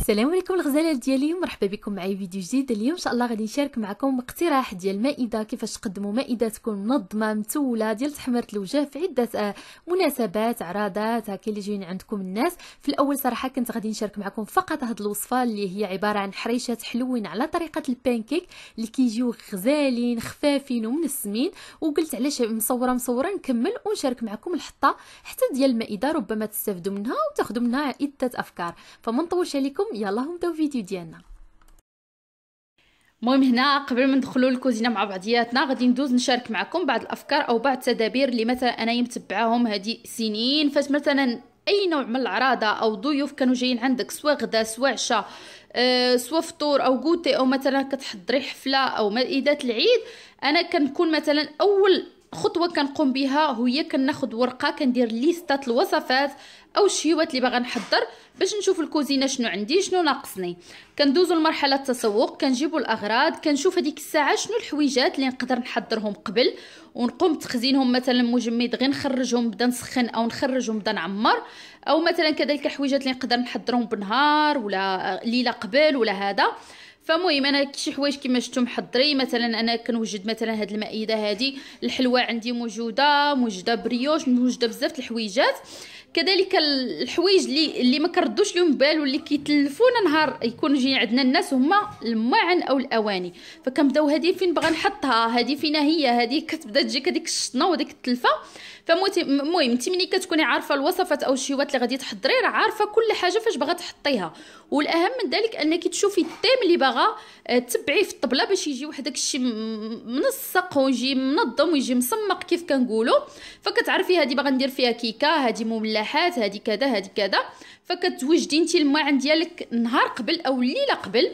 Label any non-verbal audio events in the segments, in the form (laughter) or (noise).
السلام عليكم الغزالات ديالي مرحبا بكم معايا فيديو جديد اليوم ان شاء الله غادي نشارك معكم اقتراح ديال مائده كيفاش تقدموا مائده تكون منظمه متوله ديال تحمره الوجه في عده آه، مناسبات عراضات هكا آه، اللي جايين عندكم الناس في الاول صراحه كنت غادي نشارك معكم فقط هاد الوصفه اللي هي عباره عن حريشات حلوين على طريقه البانكيك اللي كيجيو غزالين خفافين ومنسمين وقلت علاش مصوره مصوره نكمل ونشارك معكم الحطه حتى ديال المائده ربما تستافدوا منها وتاخذوا منها عده افكار فمنطولش عليكم يلا نبداو فيديو ديالنا مهم هنا قبل ما ندخلوا الكوزينه مع بعضياتنا غادي ندوز نشارك معكم بعض الافكار او بعض التدابير اللي مثلا انايا متبعاهم هذه سنين فاش مثلا اي نوع من العراضه او ضيوف كانوا جايين عندك سواء غدا سواء عشاء أه سواء فطور او كوتي او مثلا كتحضري حفله او مائده العيد انا كنكون مثلا اول خطوه كنقوم بها هي كناخذ ورقه كندير ليستات الوصفات او الشيوات اللي باغا نحضر باش نشوف الكوزينه شنو عندي شنو ناقصني كندوزو لمرحله التسوق كنجيبو الاغراض كنشوف هذيك الساعه شنو الحويجات اللي نقدر نحضرهم قبل ونقوم بتخزينهم مثلا مجمد غير نخرجهم نبدا نسخن او نخرجهم نبدا نعمر او مثلا كذلك الحويجات اللي نقدر نحضرهم بنهار ولا ليله قبل ولا هذا فمهم انا شي حوايج كما شفتو محضري مثلا انا كنوجد مثلا هاد المائده هادي الحلوى عندي موجوده موجوده بريوش موجوده بزاف الحويجات كذلك الحوايج اللي اللي ما كردوش لهم بال واللي كيتلفونا نهار يكون جايين عندنا الناس هما المعن او الاواني فكنبداو هذه فين بغا نحطها هذه فينا هي هذه كتبدا تجيك كديك الشطنه وديك التلفه فالمهم انت ملي كتكوني عارفه الوصفات او الشيوات اللي غادي تحضري راه عارفه كل حاجه فاش باغا تحطيها والاهم من ذلك انك تشوفي التيم اللي باغا آه، تبعيه في الطبله باش يجي واحد داكشي منسق ويجي منظم ويجي مسمق كيف كنقولوا فكتعرفي هذه باغا ندير فيها كيكه هذه مملحات هذه كذا هذه كذا فكتوجدي انت الماعن ديالك نهار قبل او ليله قبل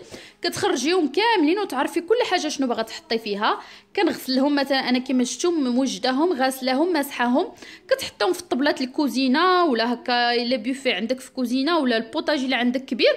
كتخرجيهم كاملين وتعرفي كل حاجه شنو باغا تحطي فيها كنغسلهم مثلا انا كما شفتوا موجداهم غاسلاهم مسحاهم كتحطهم في الطبلات الكوزينه ولا هكا الا بيوفي عندك في كوزينه ولا البوطاجي اللي عندك كبير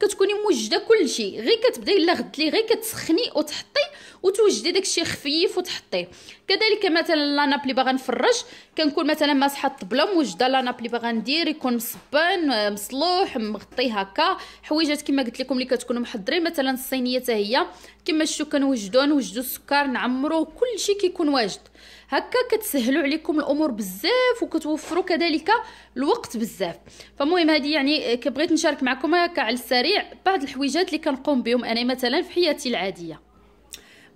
كتكوني موجده كلشي غير كتبداي الا غدلي غير كتسخني وتحطي وتوجدي داكشي خفيف وتحطيه كذلك مثلا لاناب اللي باغا نفرج كنكون مثلا ماسحه الطبله موجده لاناب اللي باغا ندير يكون مصبان مصلوح مغطي هكا حويجات كما قلت لكم اللي كتكونوا محضرين مثلا الصينيه حتى هي كما شفتوا كنوجدو نوجدو السكر نعمرو كلشي كيكون واجد هكا كتسهلوا عليكم الامور بزاف وكتوفروا كذلك الوقت بزاف فالمهم هذه يعني كبغيت نشارك معكم هكا على السريع بعض الحويجات اللي كنقوم بهم انا مثلا في حياتي العاديه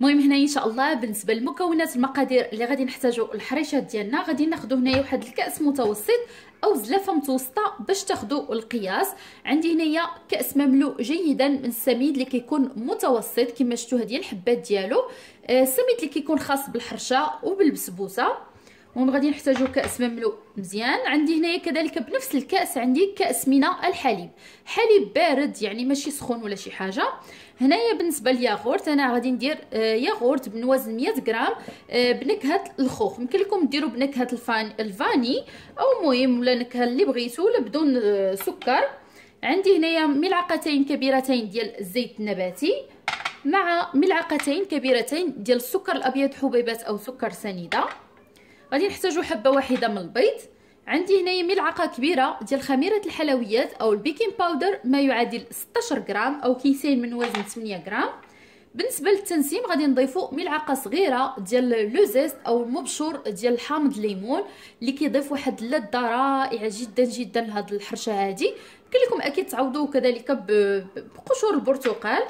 المهم هنا ان شاء الله بالنسبه للمكونات المقادير اللي غادي نحتاجو الحريشات ديالنا غادي ناخذ هنايا واحد الكاس متوسط او زلافه متوسطه باش تاخذوا القياس عندي هنايا كاس مملوء جيدا من السميد اللي كيكون متوسط كما شفتوا هذه الحبات ديالو آه، السميد اللي كيكون خاص بالحرشه وبالبسبوسه المهم غادي نحتاجو كاس مملوء مزيان عندي هنايا كذلك بنفس الكاس عندي كاس من الحليب حليب بارد يعني ماشي سخون ولا شي حاجه هنايا بالنسبه للياغورت انا غادي ندير آه، ياغورت وزن 100 غرام آه، بنكهه الخوخ يمكن لكم ديروا بنكهه الفاني او المهم ولا نكهه اللي بغيتو ولا بدون آه، سكر عندي هنايا ملعقتين كبيرتين ديال الزيت النباتي مع ملعقتين كبيرتين ديال السكر الابيض حبيبات او سكر سنيده غادي نحتاجو حبه واحده من البيض عندي هنايا ملعقه كبيره ديال خميره الحلويات او البيكنج باودر ما يعادل 16 غرام او كيسين من وزن 8 غرام بالنسبه للتنسيم غادي نضيفوا ملعقه صغيره ديال لو زيست او المبشور ديال حامض الليمون اللي كيضيف واحد اللذه رائعه جدا جدا لهاد الحرشه هادي كلكم اكيد تعوضوه كذلك بقشور البرتقال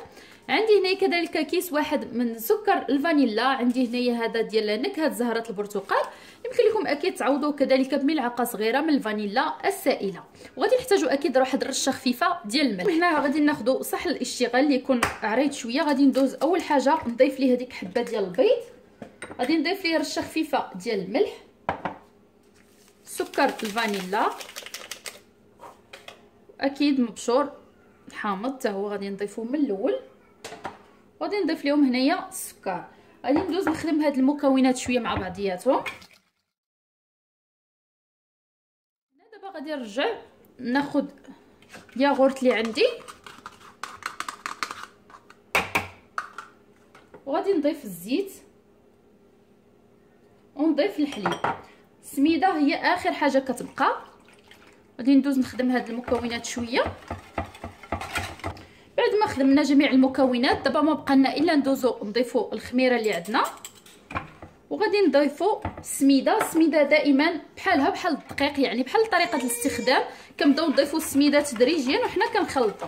عندي هنا كذلك كيس واحد من سكر الفانيلا عندي هنايا هذا ديال نكهه زهره البرتقال يمكن لكم اكيد تعوضوا كذلك بملعقه صغيره من الفانيلا السائله وغادي نحتاجوا اكيد واحد الرشه خفيفه ديال الملح هنا غادي ناخذوا صحن الاشتغال اللي يكون عريض شويه غادي ندوز اول حاجه نضيف ليه هذيك حبه ديال البيض غادي نضيف ليه رشه خفيفه ديال الملح سكر الفانيلا اكيد مبشور حامض حتى هو غادي نضيفه من الاول غادي نضيف لهم هنايا السكر غادي ندوز نخدم هاد المكونات شويه مع بعضياتهم هنا دابا غادي نرجع ناخذ ياغورت اللي عندي وغادي نضيف الزيت ونضيف الحليب السميده هي اخر حاجه كتبقى غادي ندوز نخدم هاد المكونات شويه خدمنا جميع المكونات دابا ما بقى لنا الا ندوزو نضيفو الخميره اللي عندنا وغادي نضيفو السميده السميده دائما بحالها بحال الدقيق يعني بحال طريقه الاستخدام كنبداو نضيفو السميده تدريجيا وحنا كنخلطو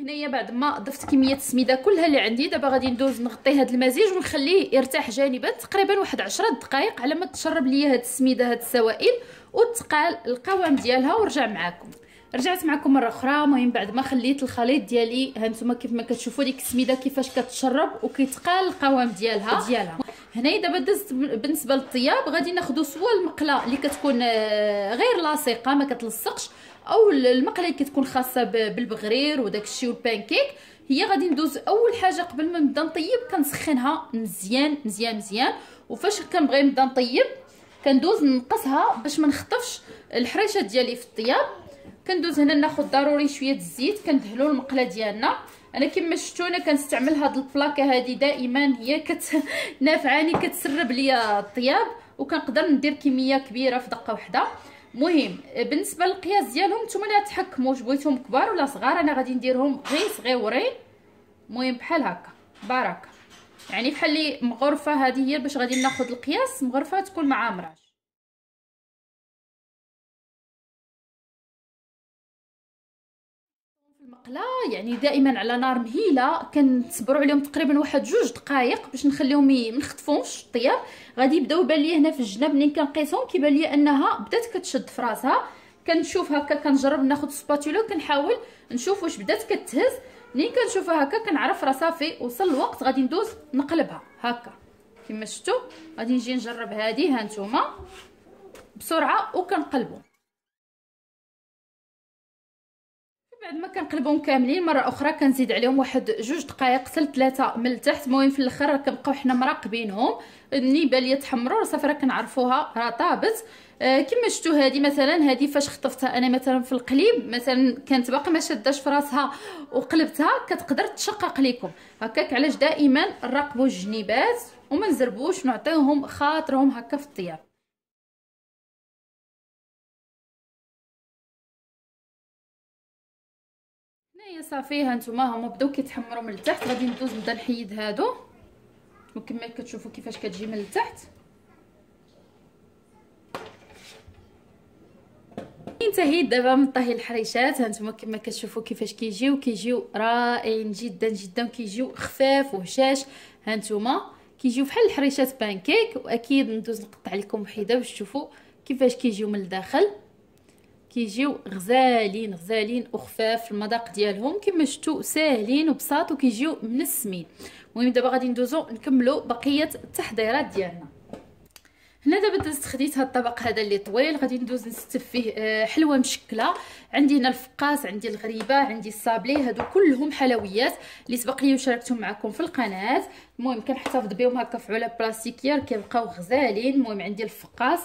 هنايا بعد ما ضفت كميه السميده كلها اللي عندي دابا غادي ندوز نغطي هذا المزيج ونخليه يرتاح جانبا تقريبا واحد 10 دقائق على ما تشرب ليا هاد السميده هاد السوائل وتقال القوام ديالها ورجع معاكم رجعت معكم مره اخرى المهم بعد ما خليت الخليط ديالي ها نتوما كيف ما كتشوفوا ديك السميده كيفاش كتشرب وكيتقال القوام ديالها ديالها هنايا دابا دزت بالنسبه للطياب غادي ناخذ سوا المقله اللي كتكون آه، غير لاصقه ما كتلصقش او المقله كتكون خاصه بالبغرير وداك الشيء والبانكيك هي غادي ندوز اول حاجه قبل ما نبدا نطيب كنسخنها مزيان مزيان مزيان وفاش كنبغي نبدا نطيب كندوز نقصها باش ما نخطفش الحريشه ديالي في الطياب كندوز هنا ناخذ ضروري شويه الزيت كندهلو المقله ديالنا انا كما شفتوا انا كنستعمل هاد البلاكه هادي دائما هي كت (laughs) نافعاني كتسرب ليا الطياب وكنقدر ندير كميه كبيره في دقه واحده مهم بالنسبه للقياس ديالهم نتوما اللي تحكموا واش بغيتهم كبار ولا صغار انا غادي نديرهم غير صغيورين مهم بحال هكا بركه يعني بحال اللي مغرفه هذه هي باش غادي ناخذ القياس مغرفه تكون معامره المقله يعني دائما على نار مهيله كنصبروا عليهم تقريبا واحد جوج دقائق باش نخليهم ما نخطفوهمش الطياب غادي يبداو بان هنا في الجناب ملي كنقيسهم كيبان لي انها بدات كتشد في راسها كنشوف هكا كنجرب ناخذ سباتولا كنحاول نشوف واش بدات كتهز ملي كنشوفها هكا كنعرف راه صافي وصل الوقت غادي ندوز نقلبها هكا كما شفتوا غادي نجي نجرب هذه ها بسرعه وكنقلبوا بعد ما كنقلبهم كاملين مره اخرى كنزيد عليهم واحد جوج دقائق حتى ثلاثه من التحت المهم في الاخر كنبقاو حنا مراقبينهم ملي باليه تحمروا صافي راه كنعرفوها راه طابت آه كما شفتوا هذه مثلا هذه فاش خطفتها انا مثلا في القليب مثلا كانت باقي ما شاداش في راسها وقلبتها كتقدر تشقق لكم هكاك علاش دائما نراقبوا الجنيبات وما نزربوش نعطيوهم خاطرهم هكا في الطياب هي صافي ها نتوما هما بداو كيتحمروا من التحت غادي ندوز نبدا نحيد هادو وكما كتشوفوا كيفاش كتجي من التحت انتهيت دابا من طهي الحريشات هانتوما كما كتشوفوا كيفاش كيجيو كيجيو رائعين جدا جدا كيجيو خفاف وهشاش هانتوما كيجيو بحال الحريشات بانكيك واكيد ندوز نقطع لكم وحده باش تشوفوا كيفاش كيجيو من الداخل كيجيو غزالين غزالين وخفاف المذاق ديالهم كما شفتوا ساهلين وبساط وكيجيو منسمين المهم دابا غادي ندوزو نكملو بقيه التحضيرات ديالنا هنا دابا دزت خديت هاد الطبق هذا اللي طويل غادي ندوز نستف فيه آه، حلوه مشكله عندي هنا الفقاس عندي الغريبه عندي الصابلي هادو كلهم حلويات اللي سبق لي وشاركتهم معكم في القناه المهم كنحتفظ بهم هكا في علب بلاستيكيه كيبقاو غزالين المهم عندي الفقاس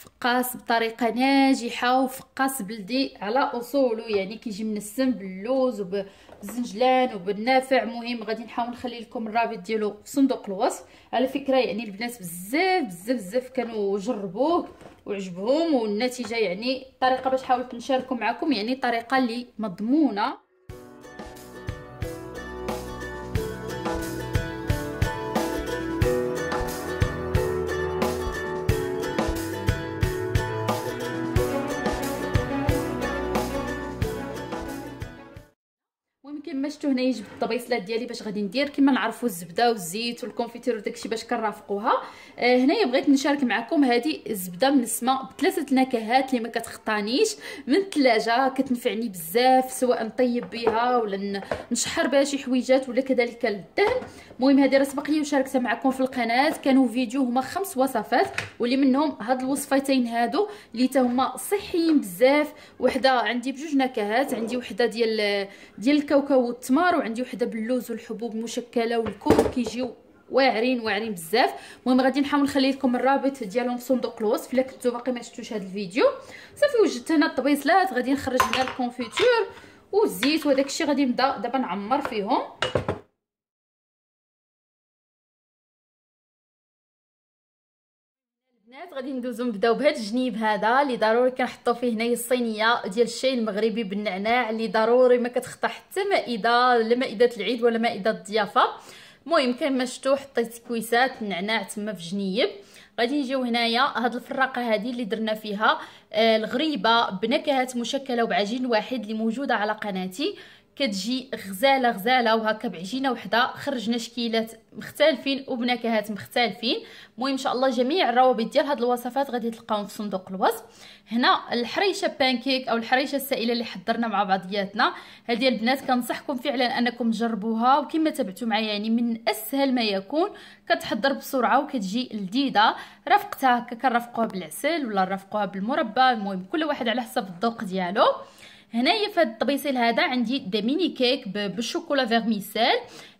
فقاس بطريقه ناجحه وفقاس بلدي على اصوله يعني كيجي منسم باللوز وبالزنجلان وبالنافع مهم غادي نحاول نخلي لكم الرابط ديالو في صندوق الوصف على فكره يعني البنات بزاف بزاف بزاف كانوا جربوه وعجبهم والنتيجه يعني الطريقه باش حاولت نشاركوا معكم يعني طريقه اللي مضمونه كما شفتوا هنايا جبت الطبيصلات ديالي باش غادي ندير كما نعرفوا الزبده والزيت والكونفيتير وداكشي باش كنرافقوها آه هنايا بغيت نشارك معكم هذه الزبده من السماء بثلاثه نكهات اللي ما كتخطانيش من الثلاجه كتنفعني بزاف سواء نطيب بها ولا نشحر بها شي حويجات ولا كذلك الدهن المهم هذه راه سبق لي وشاركتها معكم في القناه كانوا فيديو هما خمس وصفات واللي منهم هاد الوصفتين هادو اللي تا هما صحيين بزاف وحده عندي بجوج نكهات عندي وحده ديال ديال الكاوكاو والتمار وعندي وحده باللوز والحبوب المشكله والكوب كيجيو واعرين واعرين بزاف المهم غادي نحاول نخلي لكم الرابط ديالهم في صندوق الوصف الا كنتو باقي ما شفتوش هذا الفيديو صافي وجدت هنا الطبيصلات غادي نخرج هنا الكونفيتور والزيت وداك الشيء غادي نبدا دابا نعمر فيهم البنات غادي ندوزو نبداو بهذا الجنيب هذا اللي ضروري كنحطو فيه هنايا الصينيه ديال الشاي المغربي بالنعناع اللي ضروري ما كتخطى حتى مائده لا مائده العيد ولا مائده الضيافه المهم كما شفتو حطيت كويسات النعناع تما في الجنيب غادي نجيو هنايا هاد الفراقه هذه اللي درنا فيها آه الغريبه بنكهات مشكله وبعجين واحد اللي موجوده على قناتي كتجي غزاله غزاله وهكا بعجينه وحده خرجنا شكيلات مختلفين وبنكهات مختلفين المهم ان شاء الله جميع الروابط ديال هاد الوصفات غادي تلقاوهم في صندوق الوصف هنا الحريشه بانكيك او الحريشه السائله اللي حضرنا مع بعضياتنا هذه البنات كنصحكم فعلا انكم تجربوها وكما تبعتوا معايا يعني من اسهل ما يكون كتحضر بسرعه وكتجي لذيذه رافقتها كنرافقوها بالعسل ولا نرافقوها بالمربى المهم كل واحد على حسب الذوق ديالو هنايا في هذا الطبيصيل هذا عندي دي ميني كيك بالشوكولا فيرميسيل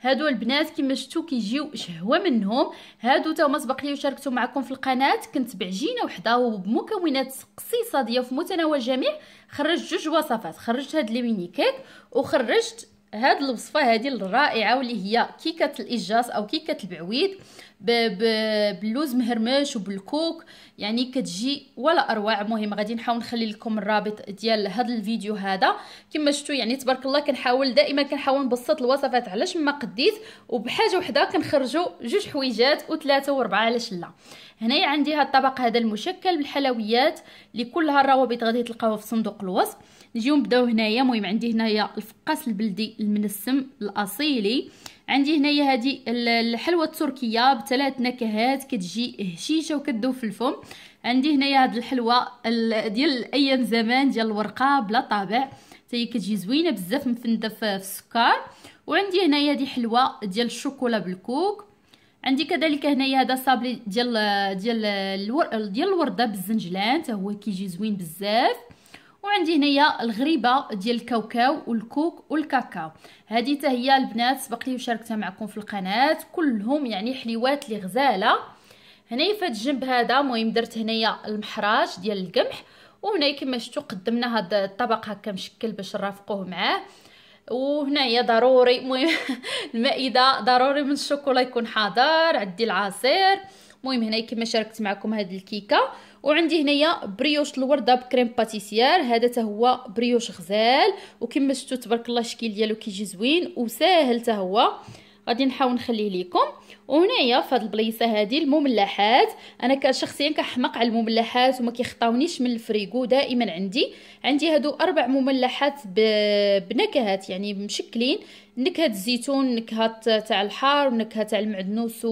هادو البنات كما شفتوا كيجيو شهوه منهم هادو تا هما سبق لي وشاركتهم معكم في القناه كنت بعجينه وحده وبمكونات قصيصه في متناول الجميع خرجت جوج وصفات خرجت هاد لي ميني كيك وخرجت هاد الوصفه هادي الرائعه واللي هي كيكه الاجاس او كيكه البعويد باللوز مهرمش وبالكوك يعني كتجي ولا اروع مهم غادي نحاول نخلي لكم الرابط ديال هاد الفيديو هذا كما شفتوا يعني تبارك الله كنحاول دائما كنحاول نبسط الوصفات علاش ما قديت وبحاجه وحده كنخرجوا جوج حويجات وثلاثه واربعه علاش لا هنايا عندي هاد الطبق هذا المشكل بالحلويات لكلها كلها الروابط غادي تلقاوها في صندوق الوصف نجيو نبداو هنايا المهم عندي هنايا الفقاس البلدي المنسم الاصيلي عندي هنايا هذه الحلوه التركيه بثلاث نكهات كتجي هشيشه وكتذوب في الفم عندي هنايا هذه الحلوه ديال ايام زمان ديال الورقه بلا طابع حتى كتجي زوينه بزاف مفنده في السكر وعندي هنايا هذه حلوه ديال الشوكولا بالكوك عندي كذلك هنايا هذا صابلي ديال ديال ديال الورده بالزنجلان حتى هو كيجي زوين بزاف وعندي هنايا الغريبه ديال الكاوكاو والكوك والكاكاو هذه حتى هي البنات سبق لي وشاركتها معكم في القناه كلهم يعني حليوات لي غزاله هنايا في هذا الجنب هذا المهم درت هنايا المحراج ديال القمح وهنا كما شفتوا قدمنا هذا الطبق هكا مشكل باش نرافقوه معاه وهنايا ضروري المهم (laughs) المائده ضروري من الشوكولا يكون حاضر عندي العصير المهم هنا كما شاركت معكم هذه الكيكه وعندي هنايا بريوش الورده بكريم باتيسيير هذا تا هو بريوش غزال وكما شفتوا تبارك الله الشكل ديالو كيجي زوين وساهل تا هو غادي نحاول نخليه ليكم وهنايا في هذه البليصه هادي المملحات انا كشخصيا كحمق على المملحات وما كيخطاونيش من الفريغو دائما عندي عندي هادو اربع مملحات بنكهات يعني مشكلين نكهه الزيتون نكهه تاع الحار ونكهه تاع المعدنوس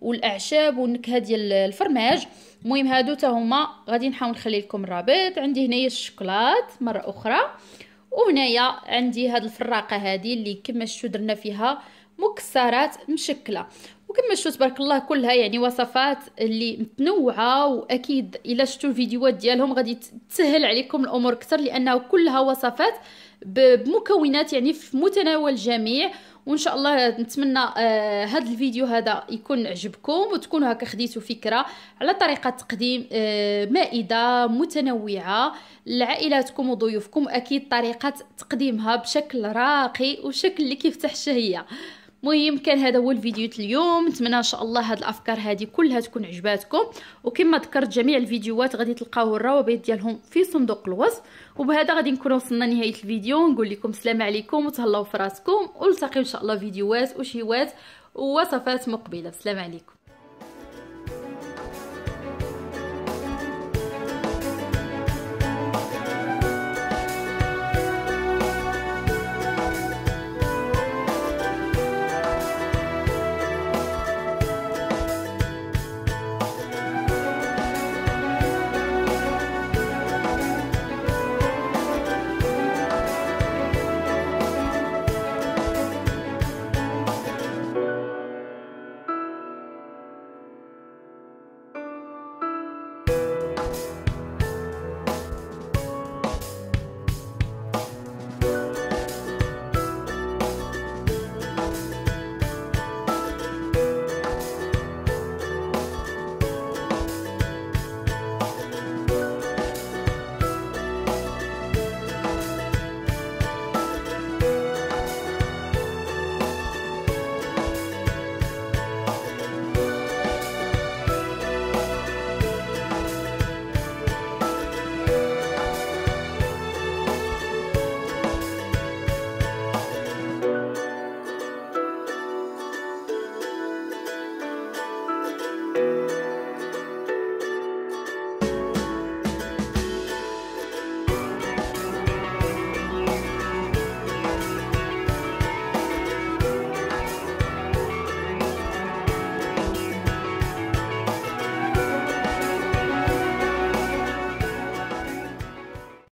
والاعشاب ونكهه ديال الفرماج المهم هادو تا هما غادي نحاول نخلي لكم الرابط عندي هنايا الشوكولات مره اخرى وهنايا عندي هاد الفراقه هادي اللي كما شفتوا درنا فيها مكسرات مشكله وكما شفتوا تبارك الله كلها يعني وصفات اللي متنوعه واكيد الا شفتوا الفيديوهات ديالهم غادي تسهل عليكم الامور اكثر لانه كلها وصفات بمكونات يعني في متناول الجميع وان شاء الله نتمنى آه هذا الفيديو هذا يكون عجبكم وتكونوا هكا خديتوا فكره على طريقه تقديم آه مائده متنوعه لعائلاتكم وضيوفكم اكيد طريقه تقديمها بشكل راقي وشكل اللي كيفتح الشهيه مهم كان هذا هو الفيديو اليوم نتمنى ان شاء الله هاد الافكار هذه كلها تكون عجباتكم وكما ذكرت جميع الفيديوهات غادي تلقاو الروابط ديالهم في صندوق الوصف وبهذا غادي نكون وصلنا نهايه الفيديو نقول لكم السلام عليكم وتهلاو في راسكم ونلتقي ان شاء الله فيديوهات وشيوات ووصفات مقبله السلام عليكم